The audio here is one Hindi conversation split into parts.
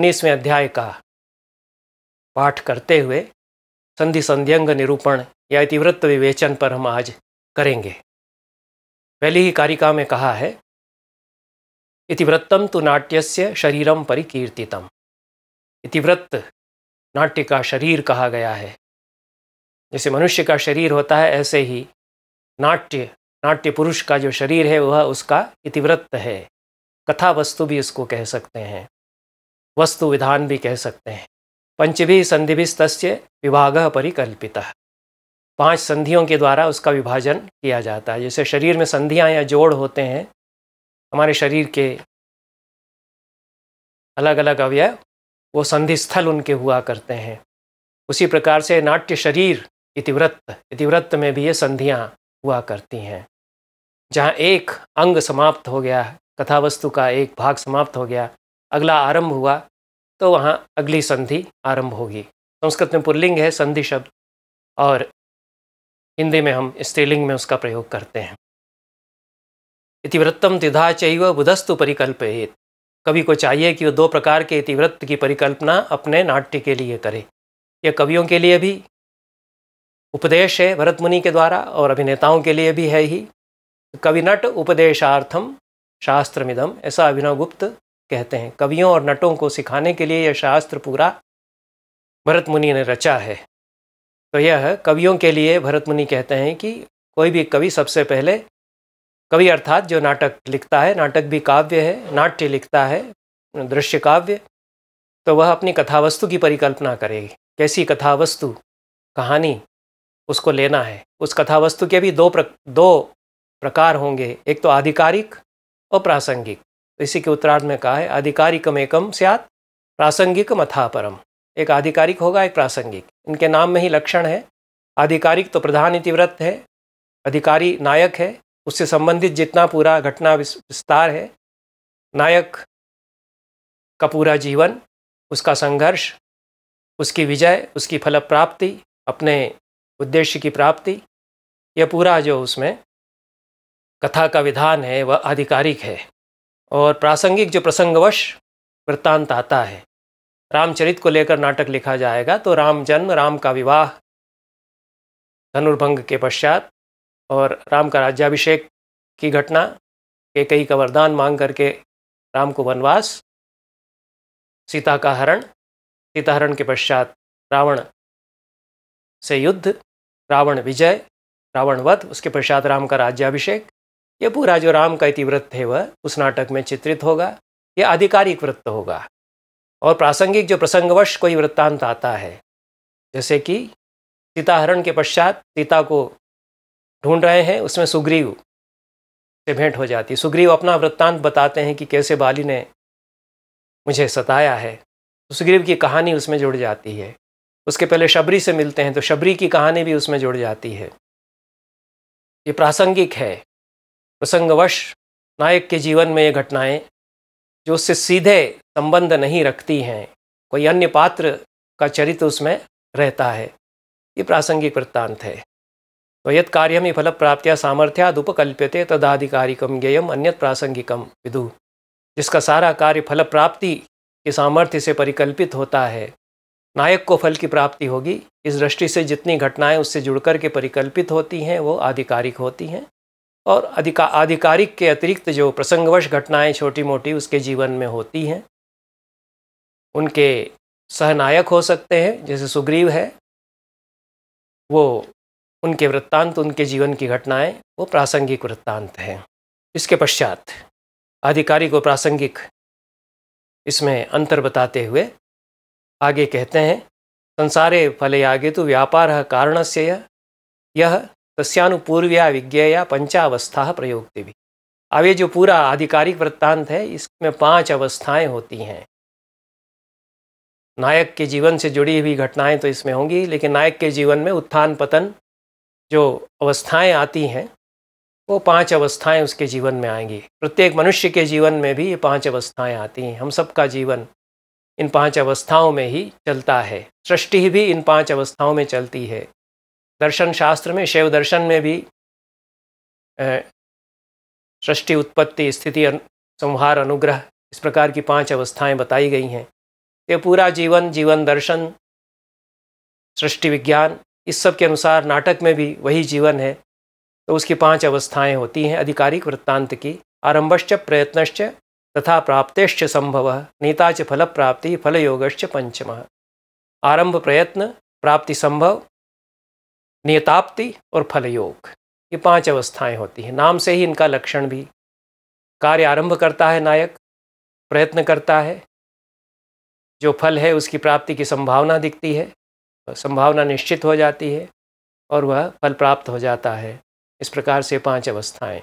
उन्नीसवें अध्याय का पाठ करते हुए संधि संध्यंग निरूपण या इतिवृत्त विवेचन पर हम आज करेंगे पहली ही कारिका में कहा है इतिवृत्तम तो नाट्यस्य शरीरम परिकीर्तितम इतिवृत्त नाट्य का शरीर कहा गया है जैसे मनुष्य का शरीर होता है ऐसे ही नाट्य नाट्य पुरुष का जो शरीर है वह उसका इतिवृत्त है कथा वस्तु भी इसको कह सकते हैं वस्तु विधान भी कह सकते हैं पंचभी संधि तस्य विभाग परिकल्पिता पांच संधियों के द्वारा उसका विभाजन किया जाता है जैसे शरीर में संधियां या जोड़ होते हैं हमारे शरीर के अलग अलग अवयव वो संधि स्थल उनके हुआ करते हैं उसी प्रकार से नाट्य शरीर इतिवृत्त इतिवृत्त में भी ये संधियाँ हुआ करती हैं जहाँ एक अंग समाप्त हो गया कथा वस्तु का एक भाग समाप्त हो गया अगला आरंभ हुआ तो वहाँ अगली संधि आरंभ होगी संस्कृत में पुल्लिंग है संधि शब्द और हिंदी में हम स्त्रीलिंग में उसका प्रयोग करते हैं इतिवृत्तम द्विधा चैव बुधस्तु परिकल्पित कवि को चाहिए कि वो दो प्रकार के इतिवृत्त की परिकल्पना अपने नाट्य के लिए करे यह कवियों के लिए भी उपदेश है भरत मुनि के द्वारा और अभिनेताओं के लिए भी है ही कविनट उपदेशार्थम शास्त्रमिदम ऐसा अभिनव गुप्त कहते हैं कवियों और नटों को सिखाने के लिए यह शास्त्र पूरा भरत मुनि ने रचा है तो यह कवियों के लिए भरत मुनि कहते हैं कि कोई भी कवि सबसे पहले कवि अर्थात जो नाटक लिखता है नाटक भी काव्य है नाट्य लिखता है दृश्य काव्य तो वह अपनी कथावस्तु की परिकल्पना करेगी कैसी कथावस्तु कहानी उसको लेना है उस कथावस्तु के भी दो प्र, दो प्रकार होंगे एक तो आधिकारिक और प्रासंगिक तो इसी के उत्तरार्ध में कहा है आधिकारिकम एकम स्यात प्रासंगिक मथापरम एक आधिकारिक होगा एक प्रासंगिक इनके नाम में ही लक्षण है आधिकारिक तो प्रधान इतिव्रत है अधिकारी नायक है उससे संबंधित जितना पूरा घटना विस्तार है नायक का पूरा जीवन उसका संघर्ष उसकी विजय उसकी फल प्राप्ति अपने उद्देश्य की प्राप्ति यह पूरा जो उसमें कथा का विधान है वह आधिकारिक है और प्रासंगिक जो प्रसंगवश वृत्तांत आता है रामचरित को लेकर नाटक लिखा जाएगा तो राम जन्म राम का विवाह धनुर्भंग के पश्चात और राम का राज्याभिषेक की घटना के कई का वरदान मांग करके राम को वनवास सीता का हरण सीता हरण के पश्चात रावण से युद्ध रावण विजय रावण वध उसके पश्चात राम का राज्याभिषेक ये पूरा जो राम का वृत्त है वह उस नाटक में चित्रित होगा यह आधिकारिक वृत्त होगा और प्रासंगिक जो प्रसंगवश कोई वृत्तांत आता है जैसे कि सीताहरण के पश्चात सीता को ढूंढ रहे हैं उसमें सुग्रीव से भेंट हो जाती है सुग्रीव अपना वृत्तांत बताते हैं कि कैसे बाली ने मुझे सताया है तो सुग्रीव की कहानी उसमें जुड़ जाती है उसके पहले शबरी से मिलते हैं तो शबरी की कहानी भी उसमें जुड़ जाती है ये प्रासंगिक है प्रसंगवश नायक के जीवन में ये घटनाएं जो उससे सीधे संबंध नहीं रखती हैं कोई अन्य पात्र का चरित्र उसमें रहता है ये प्रासंगिक वृत्तांत है तो यद कार्य में फल प्राप्तिया सामर्थ्याद उपकल्प्यते तदाधिकारिकम ज्ञेयम अन्य प्रासंगिकम विदु जिसका सारा कार्य फल प्राप्ति के सामर्थ्य से परिकल्पित होता है नायक को फल की प्राप्ति होगी इस दृष्टि से जितनी घटनाएं उससे जुड़कर के परिकल्पित होती हैं वो आधिकारिक होती हैं और अधिका आधिकारिक के अतिरिक्त जो प्रसंगवश घटनाएं छोटी मोटी उसके जीवन में होती हैं उनके सहनायक हो सकते हैं जैसे सुग्रीव है वो उनके वृत्तांत उनके जीवन की घटनाएं वो प्रासंगिक वृत्तांत हैं इसके पश्चात आधिकारिक और प्रासंगिक इसमें अंतर बताते हुए आगे कहते हैं संसारे फले आगे तो व्यापार कारण से यह तस्यानुपूर्व्या विज्ञेया पंचावस्था प्रयोगते भी अब ये जो पूरा आधिकारिक वृत्तांत है इसमें पांच अवस्थाएं होती हैं नायक के जीवन से जुड़ी हुई घटनाएं तो इसमें होंगी लेकिन नायक के जीवन में उत्थान पतन जो अवस्थाएं आती हैं वो पांच अवस्थाएं उसके जीवन में आएंगी प्रत्येक मनुष्य के जीवन में भी ये पांच अवस्थाएं आती हैं हम सबका जीवन इन पांच अवस्थाओं में ही चलता है सृष्टि भी इन पांच अवस्थाओं में चलती है दर्शन शास्त्र में शैव दर्शन में भी सृष्टि उत्पत्ति स्थिति संहार अनुग्रह इस प्रकार की पांच अवस्थाएं बताई गई हैं ये पूरा जीवन जीवन दर्शन सृष्टि विज्ञान इस सब के अनुसार नाटक में भी वही जीवन है तो उसकी पांच अवस्थाएं होती हैं आधिकारिक वृत्तांत की आरंभश्च प्रयत्नश्च तथा प्राप्तेश्च संभव नीताच च फल प्राप्ति फलयोग पंचम आरंभ प्रयत्न प्राप्ति संभव नियताप्ति और फलयोग ये पांच अवस्थाएं होती हैं नाम से ही इनका लक्षण भी कार्य आरंभ करता है नायक प्रयत्न करता है जो फल है उसकी प्राप्ति की संभावना दिखती है संभावना निश्चित हो जाती है और वह फल प्राप्त हो जाता है इस प्रकार से पांच अवस्थाएं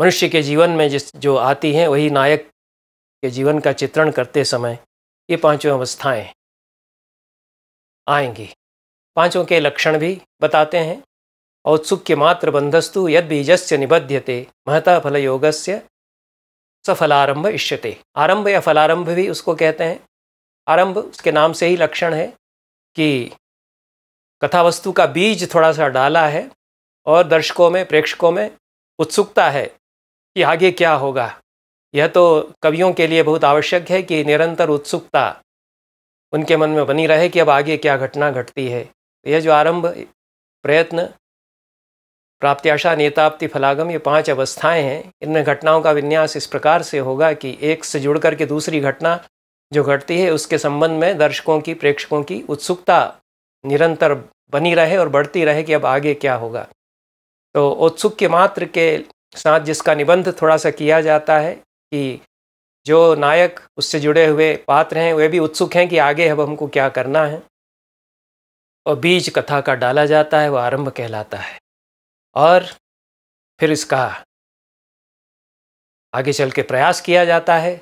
मनुष्य के जीवन में जिस जो आती हैं वही नायक के जीवन का चित्रण करते समय ये पांचों अवस्थाएं आएंगी पांचों के लक्षण भी बताते हैं औत्सुक्य मात्र बंधस्तु यद बीजस्य निबध्यते महता फल योगस्य सफलारंभ इष्यते आरंभ या फलारंभ भी उसको कहते हैं आरंभ उसके नाम से ही लक्षण है कि कथावस्तु का बीज थोड़ा सा डाला है और दर्शकों में प्रेक्षकों में उत्सुकता है कि आगे क्या होगा यह तो कवियों के लिए बहुत आवश्यक है कि निरंतर उत्सुकता उनके मन में बनी रहे कि अब आगे क्या घटना घटती है यह जो आरंभ प्रयत्न प्राप्त्याशा नेताप्ति फलागम ये पांच अवस्थाएं हैं इनमें घटनाओं का विन्यास इस प्रकार से होगा कि एक से जुड़ करके दूसरी घटना जो घटती है उसके संबंध में दर्शकों की प्रेक्षकों की उत्सुकता निरंतर बनी रहे और बढ़ती रहे कि अब आगे क्या होगा तो उत्सुक के मात्र के साथ जिसका निबंध थोड़ा सा किया जाता है कि जो नायक उससे जुड़े हुए पात्र हैं वे भी उत्सुक हैं कि आगे अब हमको क्या करना है और बीज कथा का डाला जाता है वह आरंभ कहलाता है और फिर इसका आगे चल के प्रयास किया जाता है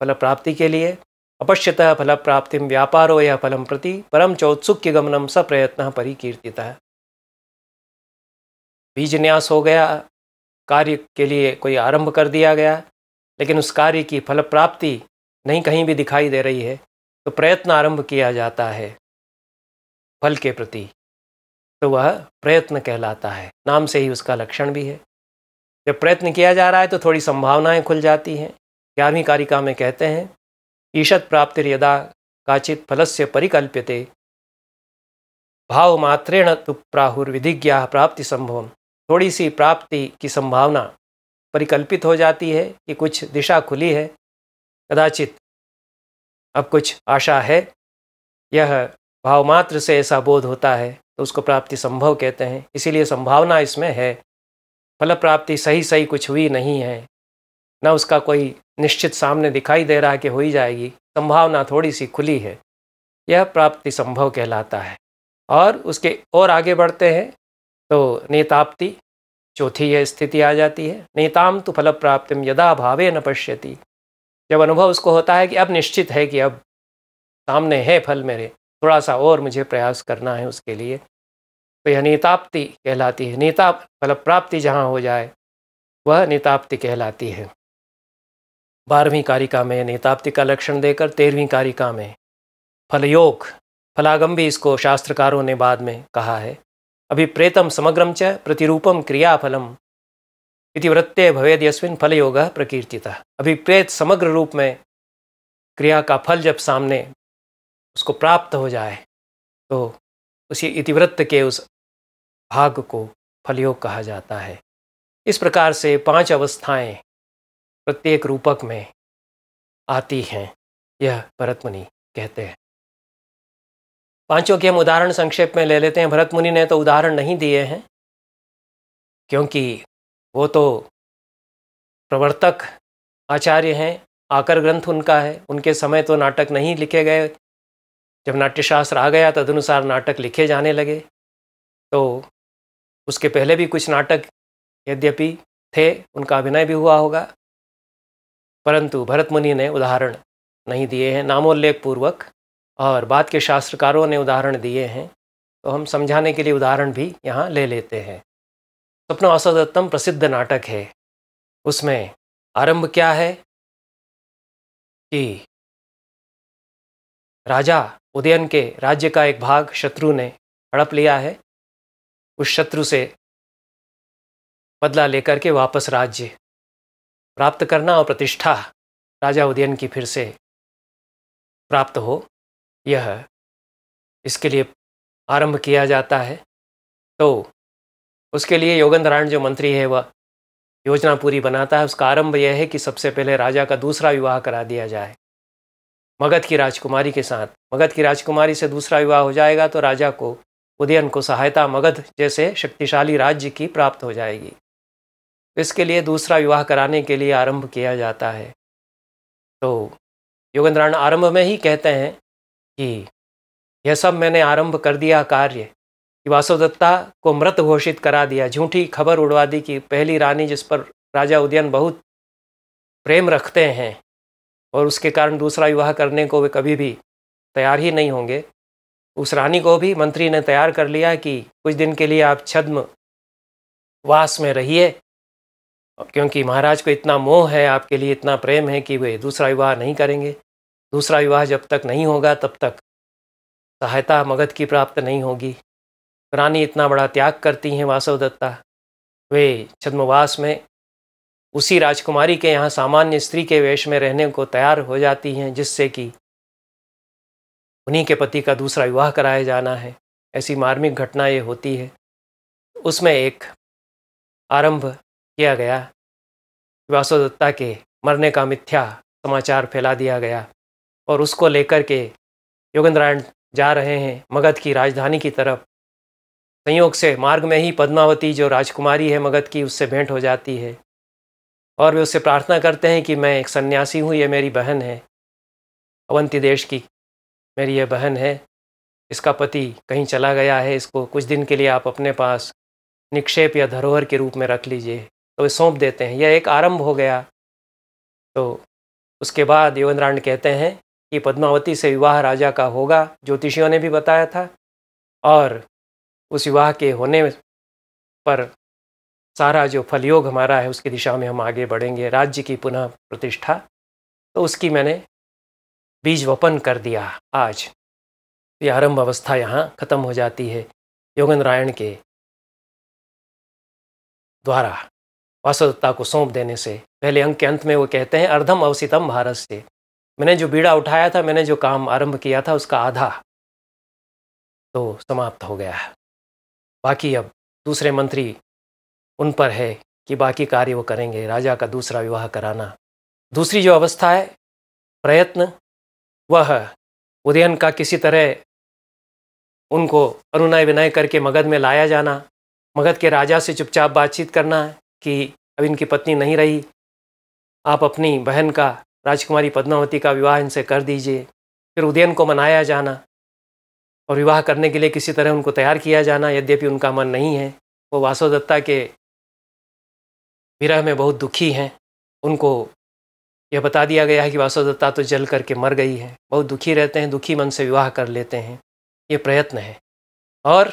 फल प्राप्ति के लिए अपश्यतः फल प्राप्ति व्यापारो यह फलम प्रति परम चौत्सुक्य गमनम स प्रयत्न परिकीर्ति बीज न्यास हो गया कार्य के लिए कोई आरंभ कर दिया गया लेकिन उस कार्य की फल प्राप्ति नहीं कहीं भी दिखाई दे रही है तो प्रयत्न आरंभ किया जाता है फल के प्रति तो वह प्रयत्न कहलाता है नाम से ही उसका लक्षण भी है जब प्रयत्न किया जा रहा है तो थोड़ी संभावनाएं खुल जाती हैं ग्यारहवीं कारिका में कहते हैं ईशत प्राप्ति यदा काचित फलस्य परिकल्प्यते भाव मात्रेण तो प्राहुर्विधिज्ञा प्राप्ति संभव थोड़ी सी प्राप्ति की संभावना परिकल्पित हो जाती है कि कुछ दिशा खुली है कदाचित अब कुछ आशा है यह भाव मात्र से ऐसा बोध होता है तो उसको प्राप्ति संभव कहते हैं इसीलिए संभावना इसमें है फल प्राप्ति सही सही कुछ हुई नहीं है न उसका कोई निश्चित सामने दिखाई दे रहा है कि हो ही जाएगी संभावना थोड़ी सी खुली है यह प्राप्ति संभव कहलाता है और उसके और आगे बढ़ते हैं तो नेताप्ति चौथी यह स्थिति आ जाती है नेताम तो फल प्राप्ति यदा भावे न पश्यती जब अनुभव उसको होता है कि अब निश्चित है कि अब सामने है फल मेरे थोड़ा सा और मुझे प्रयास करना है उसके लिए तो यह नीताप्ति कहलाती है नीताप मतलब प्राप्ति जहाँ हो जाए वह नीताप्ति कहलाती है बारहवीं कारिका में नेताप्ति का लक्षण देकर तेरहवीं कारिका में फलयोग फलागम भी इसको शास्त्रकारों ने बाद में कहा है अभी प्रेतम समग्रम च प्रतिरूपम क्रियाफलम इतिवृत्ते भवेद यस्विन फलयोग प्रकीर्तिता अभिप्रेत समग्र रूप में क्रिया का फल जब सामने उसको प्राप्त हो जाए तो उसी इतिवृत्त के उस भाग को फलयोग कहा जाता है इस प्रकार से पांच अवस्थाएं प्रत्येक रूपक में आती हैं यह भरत मुनि कहते हैं पांचों के हम उदाहरण संक्षेप में ले लेते हैं भरत मुनि ने तो उदाहरण नहीं दिए हैं क्योंकि वो तो प्रवर्तक आचार्य हैं आकर ग्रंथ उनका है उनके समय तो नाटक नहीं लिखे गए जब नाट्यशास्त्र आ गया तदनुसार नाटक लिखे जाने लगे तो उसके पहले भी कुछ नाटक यद्यपि थे उनका अभिनय भी हुआ होगा परंतु भरत मुनि ने उदाहरण नहीं दिए हैं नामोल्लेख पूर्वक और बाद के शास्त्रकारों ने उदाहरण दिए हैं तो हम समझाने के लिए उदाहरण भी यहाँ ले लेते हैं स्वप्न असदत्तम प्रसिद्ध नाटक है उसमें आरंभ क्या है कि राजा उदयन के राज्य का एक भाग शत्रु ने हड़प लिया है उस शत्रु से बदला लेकर के वापस राज्य प्राप्त करना और प्रतिष्ठा राजा उदयन की फिर से प्राप्त हो यह इसके लिए आरंभ किया जाता है तो उसके लिए योगेंद्रायण जो मंत्री है वह योजना पूरी बनाता है उसका आरंभ यह है कि सबसे पहले राजा का दूसरा विवाह करा दिया जाए मगध की राजकुमारी के साथ मगध की राजकुमारी से दूसरा विवाह हो जाएगा तो राजा को उदयन को सहायता मगध जैसे शक्तिशाली राज्य की प्राप्त हो जाएगी इसके लिए दूसरा विवाह कराने के लिए आरंभ किया जाता है तो योगेंद्राण आरंभ में ही कहते हैं कि यह सब मैंने आरंभ कर दिया कार्य कि वासुदत्ता को मृत घोषित करा दिया झूठी खबर उड़वा दी कि पहली रानी जिस पर राजा उदयन बहुत प्रेम रखते हैं और उसके कारण दूसरा विवाह करने को वे कभी भी तैयार ही नहीं होंगे उस रानी को भी मंत्री ने तैयार कर लिया कि कुछ दिन के लिए आप छद्म वास में रहिए क्योंकि महाराज को इतना मोह है आपके लिए इतना प्रेम है कि वे दूसरा विवाह नहीं करेंगे दूसरा विवाह जब तक नहीं होगा तब तक सहायता मगध की प्राप्त नहीं होगी रानी इतना बड़ा त्याग करती हैं वासवदत्ता वे छद्मवास में उसी राजकुमारी के यहाँ सामान्य स्त्री के वेश में रहने को तैयार हो जाती हैं जिससे कि उन्हीं के पति का दूसरा विवाह कराया जाना है ऐसी मार्मिक घटना ये होती है उसमें एक आरंभ किया गया वासोदत्ता के मरने का मिथ्या समाचार फैला दिया गया और उसको लेकर के योगेंद्रायण जा रहे हैं मगध की राजधानी की तरफ संयोग से मार्ग में ही पद्मावती जो राजकुमारी है मगध की उससे भेंट हो जाती है और वे उससे प्रार्थना करते हैं कि मैं एक सन्यासी हूँ ये मेरी बहन है अवंती देश की मेरी यह बहन है इसका पति कहीं चला गया है इसको कुछ दिन के लिए आप अपने पास निक्षेप या धरोहर के रूप में रख लीजिए तो वे सौंप देते हैं यह एक आरंभ हो गया तो उसके बाद योगेंद्रांड कहते हैं कि पद्मावती से विवाह राजा का होगा ज्योतिषियों ने भी बताया था और उस विवाह के होने पर सारा जो फलयोग हमारा है उसकी दिशा में हम आगे बढ़ेंगे राज्य की पुनः प्रतिष्ठा तो उसकी मैंने बीज वपन कर दिया आज ये आरंभ अवस्था यहाँ खत्म हो जाती है योगन के द्वारा वासुदत्ता को सौंप देने से पहले अंक के अंत में वो कहते हैं अर्धम अवसितम भारत से मैंने जो बीड़ा उठाया था मैंने जो काम आरंभ किया था उसका आधा तो समाप्त हो गया है बाकी अब दूसरे मंत्री उन पर है कि बाकी कार्य वो करेंगे राजा का दूसरा विवाह कराना दूसरी जो अवस्था है प्रयत्न वह उदयन का किसी तरह उनको अरुणय विनय करके मगध में लाया जाना मगध के राजा से चुपचाप बातचीत करना कि अब इनकी पत्नी नहीं रही आप अपनी बहन का राजकुमारी पद्मावती का विवाह इनसे कर दीजिए फिर उदयन को मनाया जाना और विवाह करने के लिए किसी तरह उनको तैयार किया जाना यद्यपि उनका मन नहीं है वो वासुदत्ता के विरह में बहुत दुखी हैं उनको यह बता दिया गया है कि वासुदत्ता तो जल करके मर गई है बहुत दुखी रहते हैं दुखी मन से विवाह कर लेते हैं ये प्रयत्न है और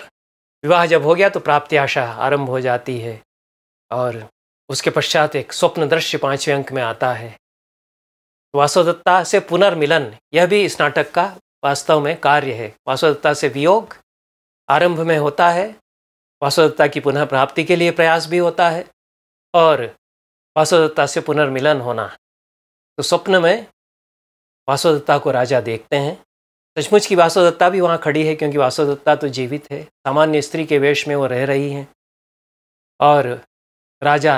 विवाह जब हो गया तो प्राप्ति आशा आरंभ हो जाती है और उसके पश्चात एक स्वप्न दृश्य पांचवें अंक में आता है वासुदत्ता से पुनर्मिलन यह भी इस नाटक का वास्तव में कार्य है वासुदत्ता से वियोग आरंभ में होता है वासुदत्ता की पुनः प्राप्ति के लिए प्रयास भी होता है और वासुदत्ता से पुनर्मिलन होना तो स्वप्न में वासुदत्ता को राजा देखते हैं सचमुच की वासुदत्ता भी वहाँ खड़ी है क्योंकि वासुदत्ता तो जीवित है सामान्य स्त्री के वेश में वो रह रही हैं और राजा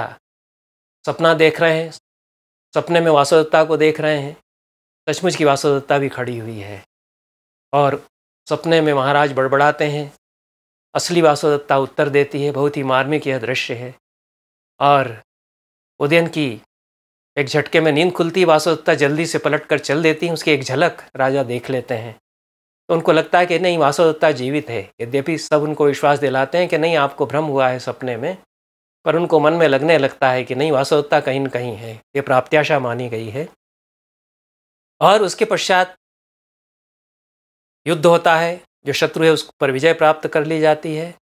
सपना देख रहे हैं सपने में वासुदत्ता को देख रहे हैं सचमुच की वासुदत्ता भी खड़ी हुई है और सपने में महाराज बड़बड़ाते हैं असली वासुदत्ता उत्तर देती है बहुत ही मार्मिक यह दृश्य है और उदयन की एक झटके में नींद खुलती वासुदत्ता जल्दी से पलट कर चल देती उसकी एक झलक राजा देख लेते हैं तो उनको लगता है कि नहीं वासुदत्ता जीवित है यद्यपि सब उनको विश्वास दिलाते हैं कि नहीं आपको भ्रम हुआ है सपने में पर उनको मन में लगने लगता है कि नहीं वासुदत्ता कहीं न कहीं है ये प्राप्त्याशा मानी गई है और उसके पश्चात युद्ध होता है जो शत्रु है उस पर विजय प्राप्त कर ली जाती है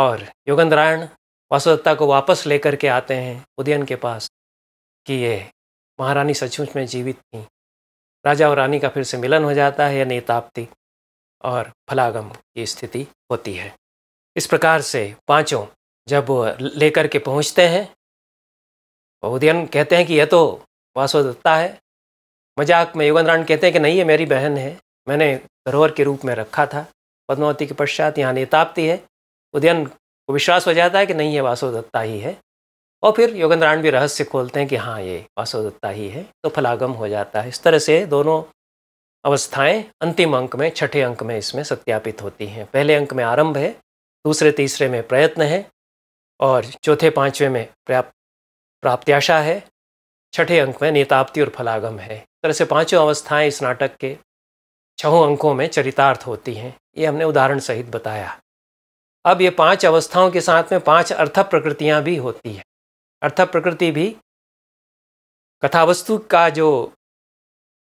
और योगेंद्रायण वासुदत्ता को वापस लेकर के आते हैं उदयन के पास कि ये महारानी सचमुच में जीवित थी राजा और रानी का फिर से मिलन हो जाता है या नेताप्ति और फलागम की स्थिति होती है इस प्रकार से पांचों जब लेकर के पहुंचते हैं तो उदयन कहते हैं कि यह तो वासुदत्ता है मजाक में रान कहते हैं कि नहीं ये मेरी बहन है मैंने धरोहर के रूप में रखा था पद्मावती के पश्चात यहाँ नेताप्ति है उदयन वो विश्वास हो जाता है कि नहीं ये वासुदत्ता ही है और फिर योगेंद्रायण भी रहस्य खोलते हैं कि हाँ ये वासुदत्ता ही है तो फलागम हो जाता है इस तरह से दोनों अवस्थाएं अंतिम अंक में छठे अंक में इसमें सत्यापित होती हैं पहले अंक में आरंभ है दूसरे तीसरे में प्रयत्न है और चौथे पाँचवें में प्राप्त प्राप्त्याशा है छठे अंक में नेताप्ति और फलागम है इस तरह से पांचों अवस्थाएं इस नाटक के छहों अंकों में चरितार्थ होती हैं ये हमने उदाहरण सहित बताया अब ये पांच अवस्थाओं के साथ में पांच अर्थ प्रकृतियाँ भी होती है अर्थ प्रकृति भी कथावस्तु का जो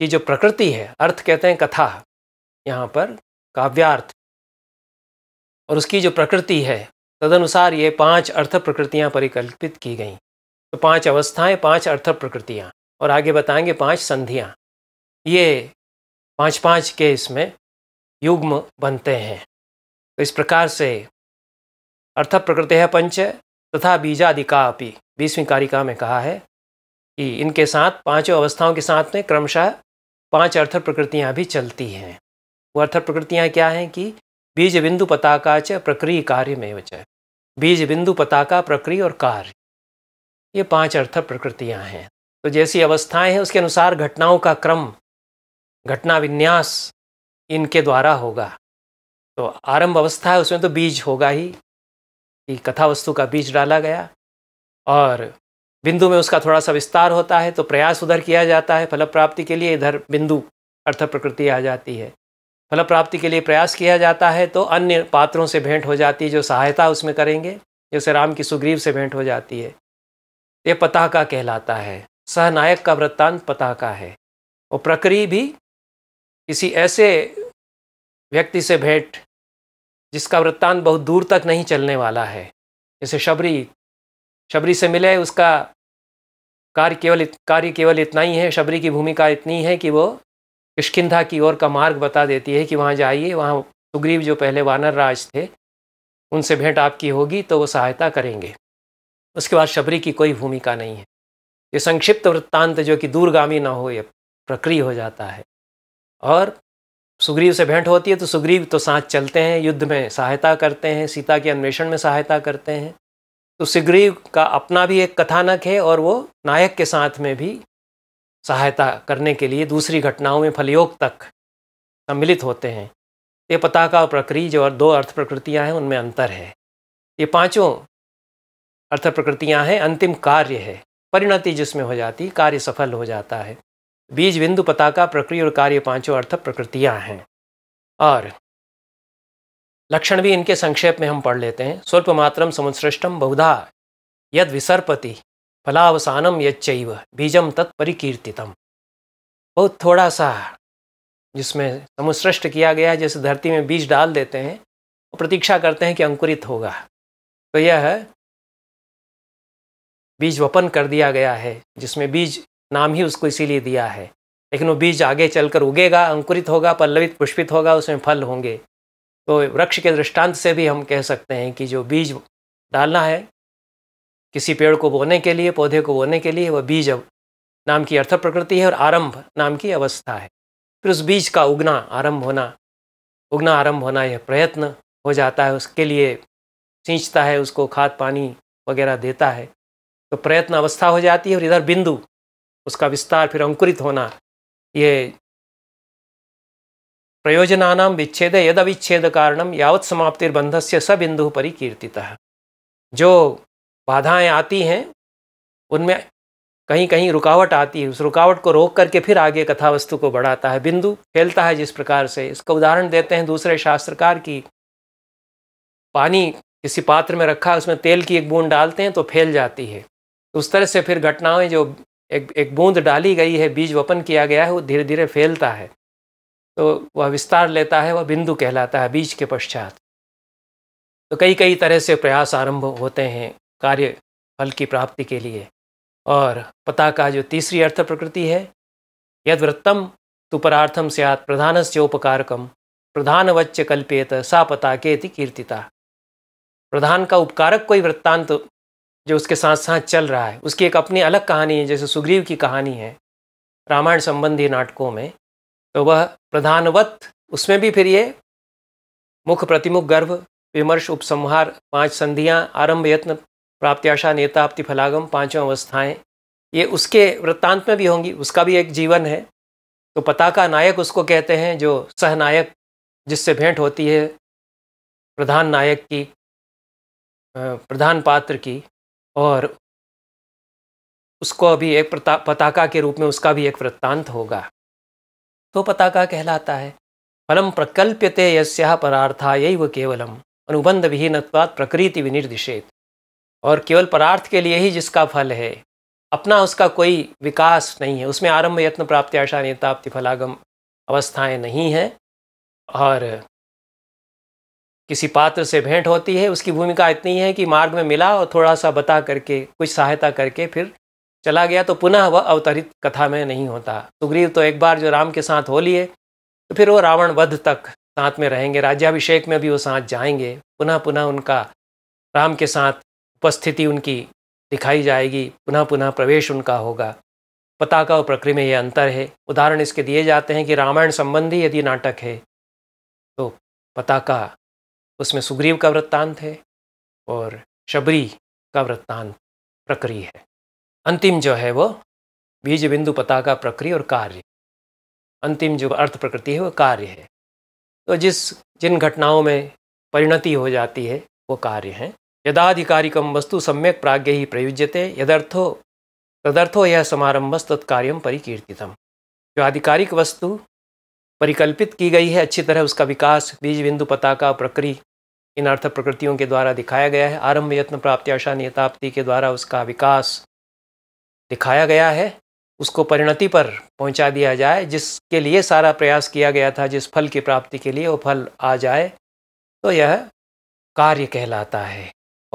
की जो प्रकृति है अर्थ कहते हैं कथा यहाँ पर काव्यार्थ और उसकी जो प्रकृति है तदनुसार ये पांच अर्थ प्रकृतियाँ परिकल्पित की गई तो पांच अवस्थाएं पांच अर्थ प्रकृतियाँ और आगे बताएंगे पांच संधियाँ ये पांच पांच के इसमें युग्म बनते हैं तो इस प्रकार से अर्थ प्रकृति पंच तथा बीजादिका अपनी बीसवीं कारिका में कहा है कि इनके साथ पांचों अवस्थाओं के साथ में क्रमशः पांच अर्थ प्रकृतियाँ भी चलती हैं वो अर्थ प्रकृतियाँ क्या हैं कि बीज बिंदु पताका च प्रक्रिय कार्य में वच बीज बिंदु पताका प्रक्रिय और कार्य ये पांच अर्थ प्रकृतियाँ हैं तो जैसी अवस्थाएं हैं उसके अनुसार घटनाओं का क्रम घटना विन्यास इनके द्वारा होगा तो आरंभ अवस्था है उसमें तो बीज होगा ही कि कथा वस्तु का बीज डाला गया और बिंदु में उसका थोड़ा सा विस्तार होता है तो प्रयास उधर किया जाता है फल प्राप्ति के लिए इधर बिंदु अर्थ प्रकृति आ जाती है फल प्राप्ति के लिए प्रयास किया जाता है तो अन्य पात्रों से भेंट हो जाती है जो सहायता उसमें करेंगे जैसे राम की सुग्रीव से भेंट हो जाती है ये पताका कहलाता है सहनायक का वृत्तांत पताका है और प्रकृति भी किसी ऐसे व्यक्ति से भेंट जिसका वृत्तांत बहुत दूर तक नहीं चलने वाला है जैसे शबरी शबरी से मिले उसका कार्य केवल कार्य केवल इतना ही है शबरी की भूमिका इतनी है कि वो किष्किंधा की ओर का मार्ग बता देती है कि वहाँ जाइए वहाँ सुग्रीव जो पहले वानर राज थे उनसे भेंट आपकी होगी तो वो सहायता करेंगे उसके बाद शबरी की कोई भूमिका नहीं है ये संक्षिप्त वृत्तांत जो कि दूरगामी ना हो ये प्रक्रिय हो जाता है और सुग्रीव से भेंट होती है तो सुग्रीव तो साथ चलते हैं युद्ध में सहायता करते हैं सीता के अन्वेषण में सहायता करते हैं तो सुग्रीव का अपना भी एक कथानक है और वो नायक के साथ में भी सहायता करने के लिए दूसरी घटनाओं में फलयोग तक सम्मिलित होते हैं ये पताका और प्रकृति जो और दो अर्थ प्रकृतियाँ हैं उनमें अंतर है ये पाँचों अर्थ प्रकृतियाँ हैं अंतिम कार्य है परिणति जिसमें हो जाती कार्य सफल हो जाता है बीज बिंदु पताका प्रक्रिया और कार्य पांचों अर्थ प्रकृतियां हैं और लक्षण भी इनके संक्षेप में हम पढ़ लेते हैं स्वल्प मात्रम समुश्रेष्ठम बहुधा यद विसर्पति फलावसानम यच्चैव बीजम तत्परिकीर्तितम बहुत थोड़ा सा जिसमें समुश्रेष्ठ किया गया जैसे धरती में बीज डाल देते हैं और प्रतीक्षा करते हैं कि अंकुरित होगा तो यह बीज वपन कर दिया गया है जिसमें बीज नाम ही उसको इसीलिए दिया है लेकिन वो बीज आगे चलकर उगेगा अंकुरित होगा पल्लवित पुष्पित होगा उसमें फल होंगे तो वृक्ष के दृष्टांत से भी हम कह सकते हैं कि जो बीज डालना है किसी पेड़ को बोने के लिए पौधे को बोने के लिए वह बीज नाम की अर्थ प्रकृति है और आरंभ नाम की अवस्था है फिर उस बीज का उगना आरंभ होना उगना आरंभ होना यह प्रयत्न हो जाता है उसके लिए सींचता है उसको खाद पानी वगैरह देता है तो प्रयत्न अवस्था हो जाती है और इधर बिंदु उसका विस्तार फिर अंकुरित होना ये प्रयोजनानां विच्छेद यद अविच्छेद कारणम यावत समाप्तिर्बंध से बिंदु परिकीर्तिता जो बाधाएं आती हैं उनमें कहीं कहीं रुकावट आती है उस रुकावट को रोक करके फिर आगे कथा वस्तु को बढ़ाता है बिंदु फैलता है जिस प्रकार से इसका उदाहरण देते हैं दूसरे शास्त्रकार की पानी किसी पात्र में रखा उसमें तेल की एक बूंद डालते हैं तो फैल जाती है उस तरह से फिर घटनाएं जो एक एक बूंद डाली गई है बीज वपन किया गया है वो धीरे धीरे फैलता है तो वह विस्तार लेता है वह बिंदु कहलाता है बीज के पश्चात तो कई कई तरह से प्रयास आरंभ होते हैं कार्य फल की प्राप्ति के लिए और पता का जो तीसरी अर्थ प्रकृति है यद वृत्तम तो परार्थम उपकारकम प्रधान वच्च कल्पेत सा पता के कीर्तिता प्रधान का उपकारक कोई वृत्तांत जो उसके साथ साथ चल रहा है उसकी एक अपनी अलग कहानी है जैसे सुग्रीव की कहानी है रामायण संबंधी नाटकों में तो वह प्रधानवत उसमें भी फिर ये मुख प्रतिमुख गर्भ विमर्श उपसंहार पांच संधियां आरंभ यत्न प्राप्त्याशा नेताप्ति फलागम पांचों अवस्थाएं ये उसके वृत्तांत में भी होंगी उसका भी एक जीवन है तो पता का नायक उसको कहते हैं जो सहनायक जिससे भेंट होती है प्रधान नायक की प्रधान पात्र की और उसको अभी एक पताका के रूप में उसका भी एक वृत्तांत होगा तो पताका कहलाता है फलम प्रकल्प्यते यस्या परार्था यही केवलम अनुबंध विहीन प्रकृति विनिर्दिशेत और केवल परार्थ के लिए ही जिसका फल है अपना उसका कोई विकास नहीं है उसमें आरंभ यत्न प्राप्ति आशा नेताप्ति फलागम अवस्थाएं नहीं हैं और किसी पात्र से भेंट होती है उसकी भूमिका इतनी है कि मार्ग में मिला और थोड़ा सा बता करके कुछ सहायता करके फिर चला गया तो पुनः वह अवतरित कथा में नहीं होता सुग्रीव तो एक बार जो राम के साथ हो लिए तो फिर वो रावण वध तक साथ में रहेंगे राज्याभिषेक में भी वो साथ जाएंगे पुनः पुनः उनका राम के साथ उपस्थिति उनकी दिखाई जाएगी पुनः पुनः प्रवेश उनका होगा पताका और प्रक्रिया में ये अंतर है उदाहरण इसके दिए जाते हैं कि रामायण संबंधी यदि नाटक है तो पताका उसमें सुग्रीव का वृत्तांत है और शबरी का वृत्तांत प्रक्रिय है अंतिम जो है वो बीज बिंदु पता का प्रक्रिया और कार्य अंतिम जो अर्थ प्रकृति है वो कार्य है तो जिस जिन घटनाओं में परिणति हो जाती है वो कार्य हैं यदाधिकारिकम वस्तु सम्यक प्राज्ञ ही प्रयुज्यते यदर्थो तदर्थो यह समारंभस तत्कार्यम परिकीर्तितम जो आधिकारिक वस्तु परिकल्पित की गई है अच्छी तरह उसका विकास बीज बिंदु पताका प्रक्रिय इन अर्थ प्रकृतियों के द्वारा दिखाया गया है आरंभ यत्न प्राप्ति आशा नियताप्ति के द्वारा उसका विकास दिखाया गया है उसको परिणति पर पहुंचा दिया जाए जिसके लिए सारा प्रयास किया गया था जिस फल की प्राप्ति के लिए वो फल आ जाए तो यह कार्य कहलाता है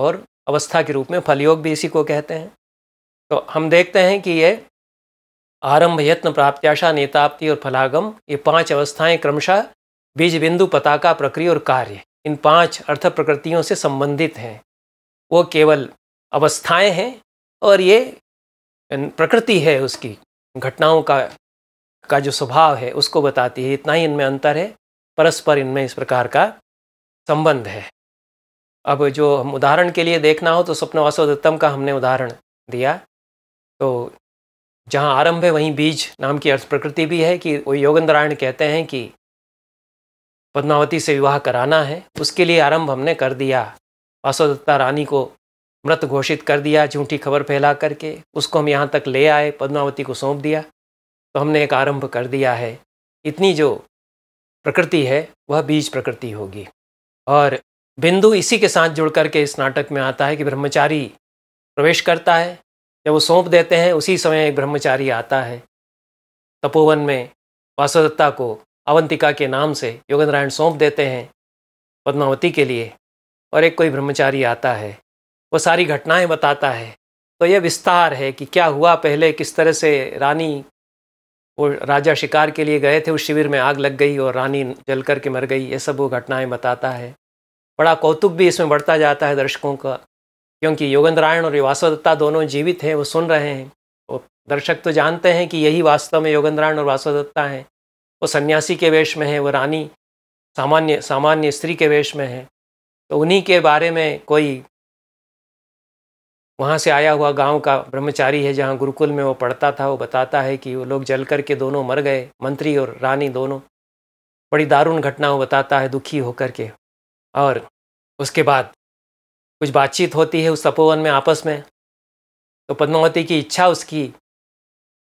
और अवस्था के रूप में फलयोग भी इसी को कहते हैं तो हम देखते हैं कि ये आरंभ यत्न प्राप्त्याशा नेताप्ति और फलागम ये पांच अवस्थाएं क्रमशः बीज बिंदु पताका प्रक्रिया और कार्य इन पांच अर्थ प्रकृतियों से संबंधित हैं वो केवल अवस्थाएं हैं और ये प्रकृति है उसकी घटनाओं का का जो स्वभाव है उसको बताती है इतना ही इनमें अंतर है परस्पर इनमें इस प्रकार का संबंध है अब जो हम उदाहरण के लिए देखना हो तो स्वप्नवासोदत्तम का हमने उदाहरण दिया तो जहाँ आरंभ है वहीं बीज नाम की अर्थ प्रकृति भी है कि वो योगेंद्रायण कहते हैं कि पद्मावती से विवाह कराना है उसके लिए आरंभ हमने कर दिया वासुदत्ता रानी को मृत घोषित कर दिया झूठी खबर फैला करके उसको हम यहाँ तक ले आए पद्मावती को सौंप दिया तो हमने एक आरंभ कर दिया है इतनी जो प्रकृति है वह बीज प्रकृति होगी और बिंदु इसी के साथ जुड़ करके इस नाटक में आता है कि ब्रह्मचारी प्रवेश करता है जब वो सौंप देते हैं उसी समय एक ब्रह्मचारी आता है तपोवन में वासुदत्ता को अवंतिका के नाम से योगेंद्र नारायण सौंप देते हैं पद्मावती के लिए और एक कोई ब्रह्मचारी आता है वो सारी घटनाएं बताता है तो यह विस्तार है कि क्या हुआ पहले किस तरह से रानी वो राजा शिकार के लिए गए थे उस शिविर में आग लग गई और रानी जल कर के मर गई ये सब वो घटनाएं बताता है बड़ा कौतुक भी इसमें बढ़ता जाता है दर्शकों का क्योंकि योगेंद्रायण और वासवदत्ता दोनों जीवित हैं वो सुन रहे हैं वो दर्शक तो जानते हैं कि यही वास्तव में योगेंद्रायण और वासवदत्ता हैं वो सन्यासी के वेश में है वो रानी सामान्य सामान्य स्त्री के वेश में है तो उन्हीं के बारे में कोई वहाँ से आया हुआ गांव का ब्रह्मचारी है जहाँ गुरुकुल में वो पढ़ता था वो बताता है कि वो लोग जल कर के दोनों मर गए मंत्री और रानी दोनों बड़ी दारुण घटना वो बताता है दुखी होकर के और उसके बाद कुछ बातचीत होती है उस तपोवन में आपस में तो पद्मावती की इच्छा उसकी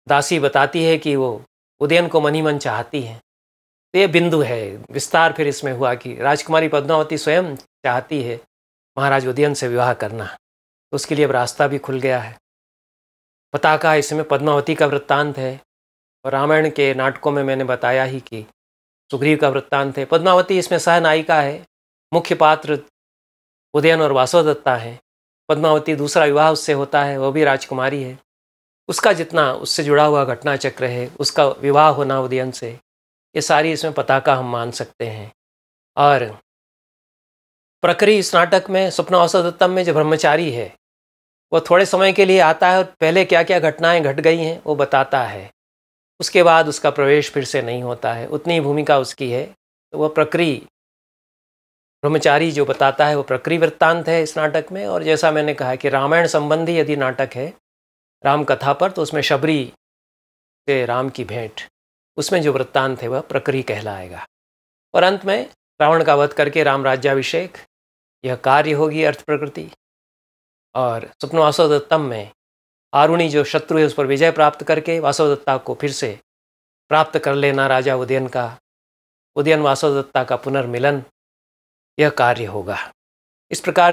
दासी बताती है कि वो उदयन को मनी मन चाहती है तो ये बिंदु है विस्तार फिर इसमें हुआ कि राजकुमारी पद्मावती स्वयं चाहती है महाराज उदयन से विवाह करना तो उसके लिए अब रास्ता भी खुल गया है पताका इसमें पद्मावती का वृत्तांत है और रामायण के नाटकों में मैंने बताया ही कि सुग्रीव का वृत्तांत है पद्मावती इसमें सहनायिका है मुख्य पात्र उदयन और वासवदत्ता है पद्मावती दूसरा विवाह उससे होता है वह भी राजकुमारी है उसका जितना उससे जुड़ा हुआ घटना चक्र है उसका विवाह होना उदयन से ये सारी इसमें पताका हम मान सकते हैं और प्रकृति इस नाटक में स्वप्न औसतम में जो ब्रह्मचारी है वो थोड़े समय के लिए आता है और पहले क्या क्या घटनाएं घट गई हैं वो बताता है उसके बाद उसका प्रवेश फिर से नहीं होता है उतनी भूमिका उसकी है तो वह प्रकृति ब्रह्मचारी जो बताता है वो प्रकृति वृत्तांत है इस नाटक में और जैसा मैंने कहा कि रामायण संबंधी यदि नाटक है राम कथा पर तो उसमें शबरी से राम की भेंट उसमें जो वृत्तांत है वह प्रकरी कहलाएगा और अंत में रावण का वध करके राम राज्याभिषेक यह कार्य होगी अर्थ प्रकृति और स्वप्न वासवदत्तम में आरुणी जो शत्रु है उस पर विजय प्राप्त करके वासवदत्ता को फिर से प्राप्त कर लेना राजा उदयन का उदयन वासवदत्ता का पुनर्मिलन यह कार्य होगा इस प्रकार